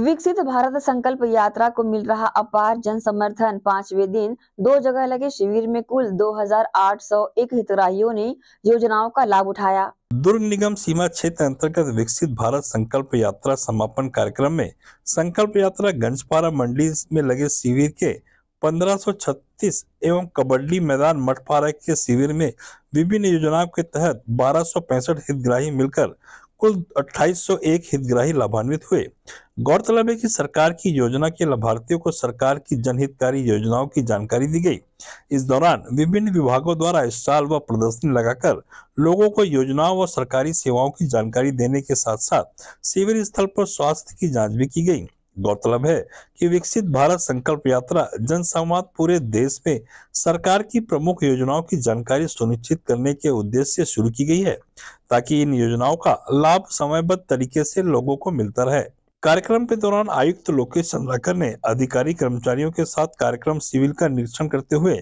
विकसित भारत संकल्प यात्रा को मिल रहा अपार जन समर्थन पांचवे दिन दो जगह लगे शिविर में कुल 2,801 हितग्राहियों ने योजनाओं का लाभ उठाया दुर्ग निगम सीमा क्षेत्र अंतर्गत विकसित भारत संकल्प यात्रा समापन कार्यक्रम में संकल्प यात्रा गंजपारा मंडी में लगे शिविर के 1536 एवं कबड्डी मैदान मठपारा के शिविर में विभिन्न योजनाओं के तहत बारह हितग्राही मिलकर कुल 2801 हितग्राही लाभान्वित हुए गौरतलब है कि सरकार की योजना के लाभार्थियों को सरकार की जनहितकारी योजनाओं की जानकारी दी गई इस दौरान विभिन्न विभागों द्वारा स्टॉल व प्रदर्शनी लगाकर लोगों को योजनाओं व सरकारी सेवाओं की जानकारी देने के साथ साथ शिविर स्थल पर स्वास्थ्य की जांच भी की गई गौरतलब है कि विकसित भारत संकल्प यात्रा जनसंवाद पूरे देश में सरकार की प्रमुख योजनाओं की जानकारी सुनिश्चित करने के उद्देश्य से शुरू की गई है ताकि इन योजनाओं का लाभ समयबद्ध तरीके से लोगों को मिलता रहे कार्यक्रम के दौरान आयुक्त लोकेश चंद्राकर ने अधिकारी कर्मचारियों के साथ कार्यक्रम शिविर का निरीक्षण करते हुए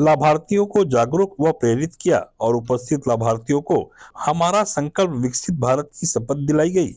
लाभार्थियों को जागरूक व प्रेरित किया और उपस्थित लाभार्थियों को हमारा संकल्प विकसित भारत की शपथ दिलाई गयी